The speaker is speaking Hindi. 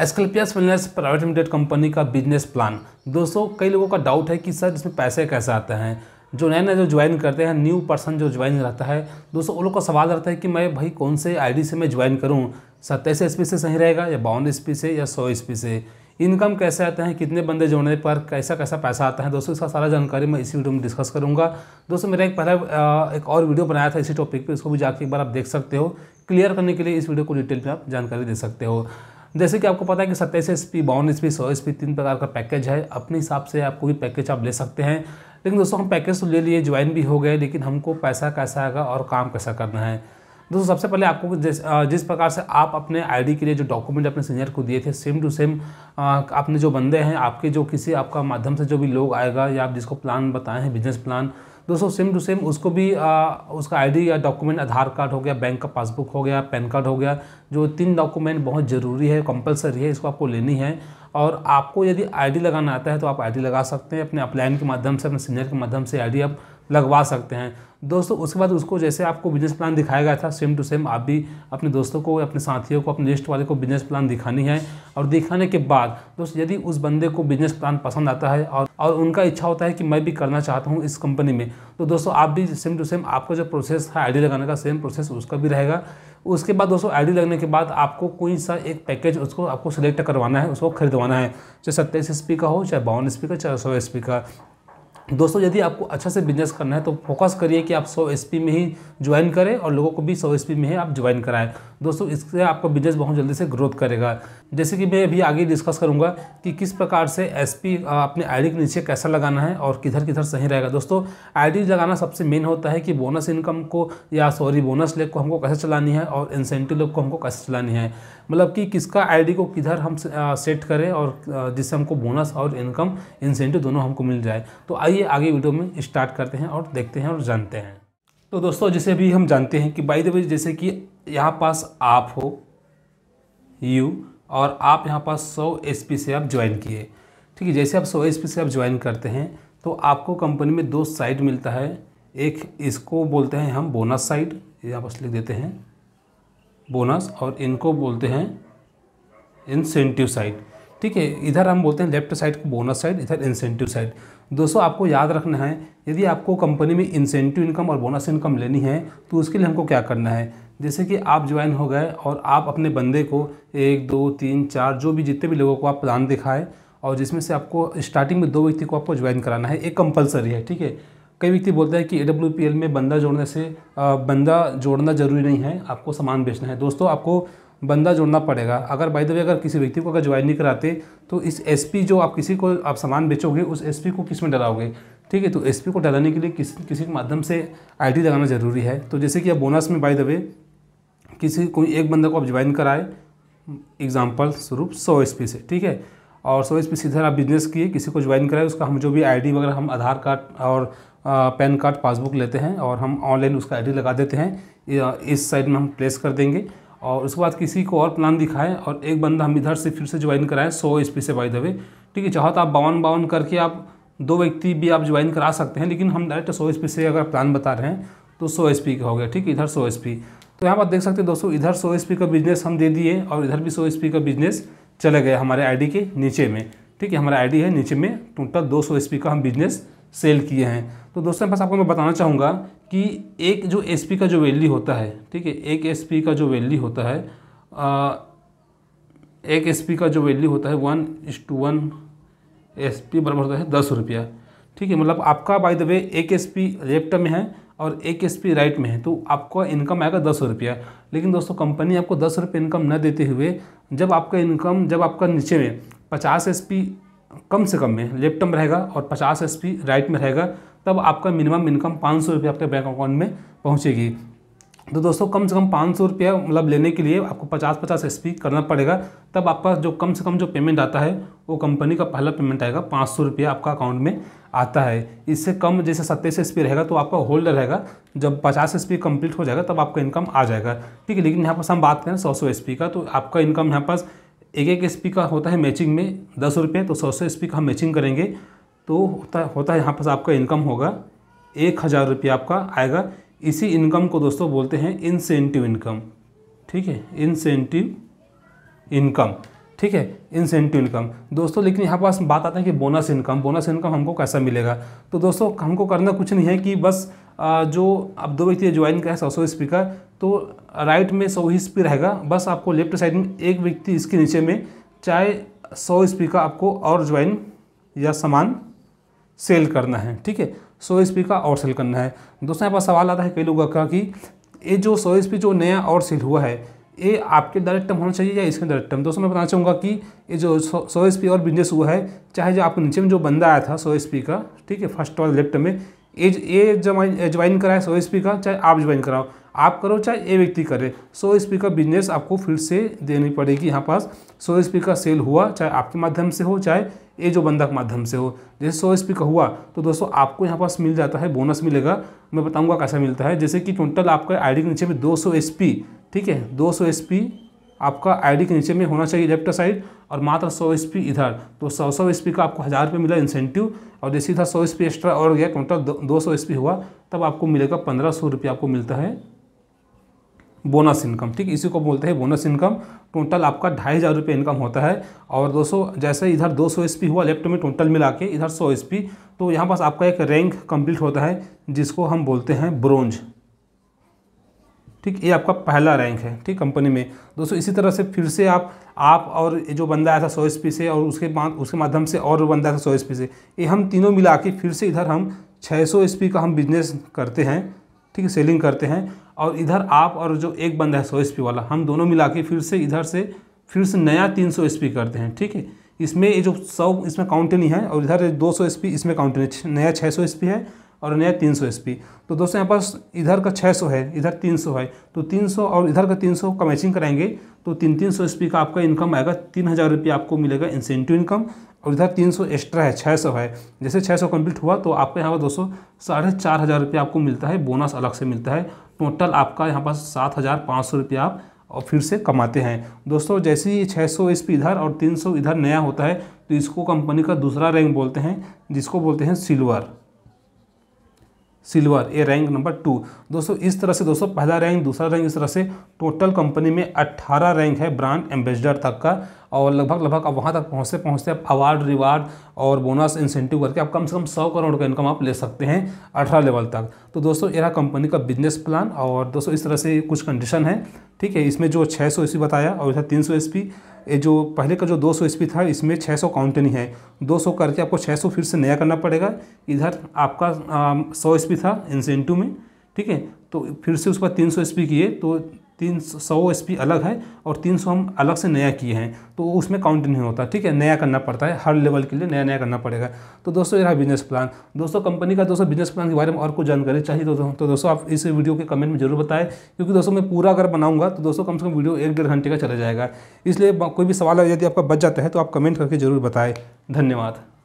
एस्कल्पियस फिलनेस प्राइवेट लिमिटेड कंपनी का बिजनेस प्लान दोस्तों कई लोगों का डाउट है कि सर इसमें पैसे कैसे आते हैं जो नए नए जो ज्वाइन करते हैं न्यू पर्सन जो ज्वाइन रहता है दोस्तों उन लोग का सवाल रहता है कि मैं भाई कौन से आईडी से मैं ज्वाइन करूं सत्ताईस एस से सही रहेगा या बावन एस से या सौ एस से इनकम कैसे आते हैं कितने बंदे जोड़ने पर कैसा कैसा पैसा आता है दोस्तों इसका सारा जानकारी मैं इसी वीडियो में डिस्कस करूंगा दोस्तों मेरा एक पहला एक और वीडियो बनाया था इसी टॉपिक पे उसको भी जाके एक बार आप देख सकते हो क्लियर करने के लिए इस वीडियो को डिटेल में आप जानकारी दे सकते हो जैसे कि आपको पता है कि सत्ताईस एस पी बावन एस पी सौ एस पी तीन प्रकार का पैकेज है अपने हिसाब से आपको भी पैकेज आप ले सकते हैं लेकिन दोस्तों हम पैकेज तो ले लिए ज्वाइन भी हो गए लेकिन हमको पैसा कैसा आएगा और काम कैसा करना है दोस्तों सबसे पहले आपको जिस जिस प्रकार से आप अपने आईडी के लिए जो डॉक्यूमेंट अपने सीनियर को दिए थे सेम टू सेम आपने जो बंदे हैं आपके जो किसी आपका माध्यम से जो भी लोग आएगा या आप जिसको प्लान बताए हैं बिजनेस प्लान दोस्तों सेम टू सेम उसको भी आ, उसका आईडी या डॉक्यूमेंट आधार कार्ड हो गया बैंक का पासबुक हो गया पैन कार्ड हो गया जो तीन डॉक्यूमेंट बहुत ज़रूरी है कंपलसरी है इसको आपको लेनी है और आपको यदि आईडी लगाना आता है तो आप आईडी लगा सकते हैं अपने अपलाइन के माध्यम से अपने सीनियर के माध्यम से आईडी आप लगवा सकते हैं दोस्तों उसके बाद उसको जैसे आपको बिजनेस प्लान दिखाया गया था सेम टू सेम आप भी अपने दोस्तों को अपने साथियों को अपने लिस्ट वाले को बिजनेस प्लान दिखानी है और दिखाने के बाद दोस्त यदि उस बंदे को बिजनेस प्लान पसंद आता है और और उनका इच्छा होता है कि मैं भी करना चाहता हूँ इस कंपनी में तो दोस्तों आप भी सेम टू सेम आपका जो प्रोसेस है आई लगाने का सेम प्रोसेस उसका भी रहेगा उसके बाद दोस्तों आई लगने के बाद आपको कोई सा एक पैकेज उसको आपको सिलेक्ट करवाना है उसको खरीदवाना है चाहे सत्ताईस एस का हो चाहे बावन एस का चाहे सौ एस का दोस्तों यदि आपको अच्छा से बिजनेस करना है तो फोकस करिए कि आप सौ एस में ही ज्वाइन करें और लोगों को भी सौ एस में ही आप ज्वाइन कराएं दोस्तों इससे आपका बिजनेस बहुत जल्दी से ग्रोथ करेगा जैसे कि मैं अभी आगे डिस्कस करूँगा कि किस प्रकार से एसपी अपने आईडी के नीचे कैसा लगाना है और किधर किधर सही रहेगा दोस्तों आईडी लगाना सबसे मेन होता है कि बोनस इनकम को या सॉरी बोनस लेग को हमको कैसे चलानी है और इंसेंटिव लेग को हमको कैसे चलानी है मतलब कि किसका आईडी को किधर हम सेट करें और जिससे हमको बोनस और इनकम इंसेंटिव दोनों हमको मिल जाए तो आइए आगे वीडियो में स्टार्ट करते हैं और देखते हैं और जानते हैं तो दोस्तों जैसे अभी हम जानते हैं कि बाई द वे जैसे कि यहाँ पास आप हो यू और आप यहाँ पास सौ एस से आप ज्वाइन किए ठीक है जैसे आप सौ एस से आप ज्वाइन करते हैं तो आपको कंपनी में दो साइड मिलता है एक इसको बोलते हैं हम बोनस साइड ये आप लिख देते हैं बोनस और इनको बोलते हैं इंसेंटिव साइड ठीक है इधर हम बोलते हैं लेफ्ट साइड को बोनस साइड इधर इंसेंटिव साइड दोस्तों आपको याद रखना है यदि आपको कंपनी में इंसेंटिव इनकम और बोनस इनकम लेनी है तो उसके लिए हमको क्या करना है जैसे कि आप ज्वाइन हो गए और आप अपने बंदे को एक दो तीन चार जो भी जितने भी लोगों को आप प्लान दिखाएँ और जिसमें से आपको स्टार्टिंग में दो व्यक्ति को आपको ज्वाइन कराना है एक कंपलसरी है ठीक है कई व्यक्ति बोलता है कि ए में बंदा जोड़ने से बंदा जोड़ना ज़रूरी नहीं है आपको सामान बेचना है दोस्तों आपको बंदा जोड़ना पड़ेगा अगर बाई द वे अगर किसी व्यक्ति को अगर ज्वाइन नहीं कराते तो इस एसपी जो आप किसी को आप सामान बेचोगे उस एसपी को किस में डराओगे ठीक है तो एसपी को डराने के लिए किस किसी के माध्यम से आईडी लगाना ज़रूरी है तो जैसे कि आप बोनस में बाई द वे किसी कोई एक बंदा को आप ज्वाइन कराए एग्जाम्पल स्वरूप सौ एस से ठीक है और सौ एस सीधे आप बिजनेस किए किसी को ज्वाइन कराए उसका हम जो भी आईडी वगैरह हम आधार कार्ड और पैन कार्ड पासबुक लेते हैं और हम ऑनलाइन उसका आईडी लगा देते हैं इस साइड में हम प्लेस कर देंगे और उसके बाद किसी को और प्लान दिखाएं और एक बंदा हम इधर से फिर से ज्वाइन कराएं सौ एच से बाई द ठीक है चाहो तो आप बावन बावन करके आप दो व्यक्ति भी आप ज्वाइन करा सकते हैं लेकिन हम डायरेक्ट सौ एच से अगर प्लान बता रहे हैं तो सौ एच का हो गया ठीक है इधर सौ एच तो यहाँ पर देख सकते हैं दोस्तों इधर सौ पी का बिजनेस हम दे दिए और इधर भी सौ पी का बिजनेस चले गए हमारे डी के नीचे में ठीक है हमारा डी है नीचे में टोटल दो सौ का हम बिजनेस सेल किए हैं तो दोस्तों पास आपको मैं बताना चाहूँगा कि एक जो एस का जो वैल्यू होता है ठीक है एक एस का जो वैल्यू होता है आ, एक एस का जो वैल्यू होता है वन इस टू वन एस पी बराबर होता है दस रुपया ठीक है मतलब आपका बाय द वे एक एस लेफ्ट में है और एक एस राइट में है तो आपका इनकम आएगा दस रुपया लेकिन दोस्तों कंपनी आपको दस रुपये इनकम न देते हुए जब आपका इनकम जब आपका नीचे में पचास एस कम से कम में लेफ्ट में रहेगा और पचास एस राइट में रहेगा तब आपका मिनिमम इनकम पाँच सौ रुपये आपके बैंक अकाउंट में पहुँचेगी तो दोस्तों कम से कम पाँच सौ रुपया मतलब लेने के लिए आपको पचास पचास एस करना पड़ेगा तब आपका जो कम से कम जो पेमेंट आता है वो कंपनी का पहला पेमेंट आएगा पाँच सौ रुपया आपका अकाउंट में आता है इससे कम जैसे सत्ताईस एस रहेगा तो आपका होल्डर रहेगा जब पचास एस कंप्लीट हो जाएगा तब आपका इनकम आ जाएगा ठीक है लेकिन यहाँ पास हम बात करें सौ सौ एस का तो आपका इनकम यहाँ पास एक एक एस का होता है मैचिंग में दस रुपये तो सौ सौ एस का हम मैचिंग करेंगे तो होता होता है यहाँ पर आपका इनकम होगा एक हज़ार रुपये आपका आएगा इसी इनकम को दोस्तों बोलते हैं इंसेंटिव इनकम ठीक है इंसेंटिव इनकम ठीक है इंसेंटिव इनकम दोस्तों लेकिन यहाँ पास बात आते हैं कि बोनस इनकम बोनस इनकम हमको कैसा मिलेगा तो दोस्तों हमको करना कुछ नहीं है कि बस जो अब दो व्यक्ति ज्वाइन करें सौ सौ स्पी का तो राइट में सौ ही स्पी रहेगा बस आपको लेफ्ट साइड में एक व्यक्ति इसके नीचे में चाहे सौ स्पी का आपको और ज्वाइन या सामान सेल करना है ठीक है सो एस का आउट सेल करना है दूसरा यहाँ पर सवाल आता है कई लोगों का कि ये जो सो एस जो नया आउट सेल हुआ है ये आपके डायरेक्ट टर्म होना चाहिए या इसके डायरेक्ट टर्म दोस्तों मैं बताना चाहूँगा कि ये जो सो एस और बिजनेस हुआ है चाहे जो आपको नीचे में जो बंदा आया था सो एस का ठीक है फर्स्ट और लेफ्ट में ये ये ज्वाइन कराए सो एस का चाहे आप ज्वाइन कराओ आप करो चाहे ये व्यक्ति करे सौ स्पीकर का बिजनेस आपको फिर से देनी पड़ेगी यहाँ पास सौ स्पीकर का सेल हुआ चाहे आपके माध्यम से हो चाहे ये जो बंदा के माध्यम से हो जैसे सौ स्पीकर का हुआ तो दोस्तों आपको यहाँ पास मिल जाता है बोनस मिलेगा मैं बताऊँगा कैसा मिलता है जैसे कि टोटल आपका आईडी के नीचे में दो सौ ठीक है दो सौ आपका आईडी के नीचे में होना चाहिए लेफ्ट साइड और मात्र सौ एस इधर तो सौ सौ एस का आपको हज़ार रुपये मिला इंसेंटिव और जैसे इधर सौ एस एक्स्ट्रा और गया टोटल दो सौ एस हुआ तब आपको मिलेगा पंद्रह सौ रुपये आपको मिलता है बोनस इनकम ठीक इसी को बोलते हैं बोनस इनकम टोटल आपका ढाई हज़ार रुपये इनकम होता है और दोस्तों जैसे इधर दो सौ एस हुआ लेफ्ट में टोटल मिला के इधर सौ एस तो यहाँ पास आपका एक रैंक कंप्लीट होता है जिसको हम बोलते हैं ब्रोंज ठीक ये आपका पहला रैंक है ठीक कंपनी में दोस्तों इसी तरह से फिर से आप आप और जो बंदा आया था सौ एस से और उसके बाद उसके माध्यम से और बंदा आया था सौ एस से ये हम तीनों मिला के फिर से इधर हम छः सौ का हम बिजनेस करते हैं ठीक है सेलिंग करते हैं और इधर आप और जो एक बंदा है सौ एस वाला हम दोनों मिला के फिर से इधर से फिर से नया तीन सौ एस करते हैं ठीक है इसमें ये जो सौ इसमें काउंटेन नहीं है और इधर दो सौ एस इसमें काउंटेन नया छः सौ एस है और नया तीन सौ एस पी तो दोस्तों यहाँ पास इधर का छः सौ है इधर तीन सौ है तो तीन सौ और इधर का तीन सौ का मैचिंग कराएंगे तो तीन तीन सौ एस पी का आपका इनकम आएगा तीन हज़ार रुपये आपको मिलेगा इंसेंटिव इनकम और इधर तीन सौ एक्स्ट्रा है छः सौ है जैसे छः सौ कम्प्लीट हुआ तो आपका यहाँ पर दोस्तों साढ़े चार हज़ार रुपये आपको मिलता है बोनस अलग से मिलता है टोटल आपका यहाँ पास सात हज़ार पाँच सौ रुपये आप और फिर से कमाते हैं दोस्तों जैसे ही छः सौ एस पी इधर और तीन सौ इधर नया होता है तो इसको कंपनी का दूसरा रैंक बोलते हैं जिसको बोलते हैं सिल्वर सिल्वर ये रैंक नंबर टू दोस्तों इस तरह से दोस्तों पहला रैंक दूसरा रैंक इस तरह से टोटल कंपनी में 18 रैंक है ब्रांड एम्बेसडर तक का और लगभग लगभग अब वहाँ तक पहुँचते पहुँचते आप अवार्ड रिवार्ड और बोनस इंसेंटिव करके आप कम से कम सौ करोड़ का इनकम आप ले सकते हैं अठारह लेवल तक तो दोस्तों यह कंपनी का बिजनेस प्लान और दोस्तों इस तरह से कुछ कंडीशन है ठीक है इसमें जो छः सौ बताया और इधर तीन सौ ये जो पहले का जो 200 सौ था इसमें 600 सौ काउंट नहीं है 200 करके आपको 600 फिर से नया करना पड़ेगा इधर आपका सौ एस था इंसेंटू में ठीक है तो फिर से उसके बाद तीन सौ किए तो तीन सौ एस अलग है और तीन सौ हम अलग से नया किए हैं तो उसमें काउंट नहीं होता ठीक है नया करना पड़ता है हर लेवल के लिए नया नया करना पड़ेगा तो दोस्तों यहाँ बिजनेस प्लान दोस्तों कंपनी का दोस्तों बिजनेस प्लान के बारे में और कुछ जानकारी चाहिए तो दोस्तों तो दोस्तों आप इस वीडियो के कमेंट में जरूर बताएं क्योंकि दोस्तों मैं पूरा अगर बनाऊंगा तो दोस्तों कम से कम वीडियो एक डेढ़ घंटे का चला जाएगा इसलिए कोई भी सवाल यदि आपका बच जाता है तो आप कमेंट करके जरूर बताएँ धन्यवाद